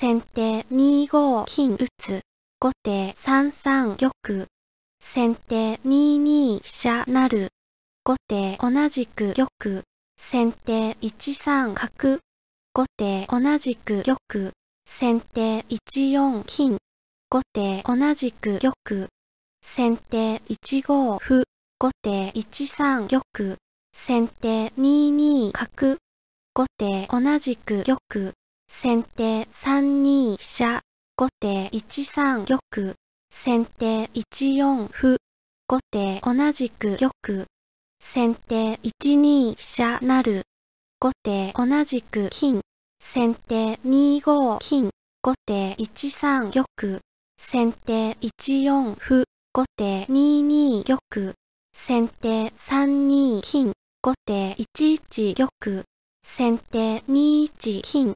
先手2五金打つ。後手3三玉。先手2二飛車なる。後手同じく玉。先手1三角。後手同じく玉。先手1四金。後手同じく玉。先手1五歩。後手1三玉。先手2二角。後手同じく玉。先手3二飛車、後手1三玉、先手1四歩、後手同じく玉、先手1二飛車なる。後手同じく金、先手2五金、後手1三玉、先手1四歩、後手2二玉、先手3二金、後手1一玉、先手2一金、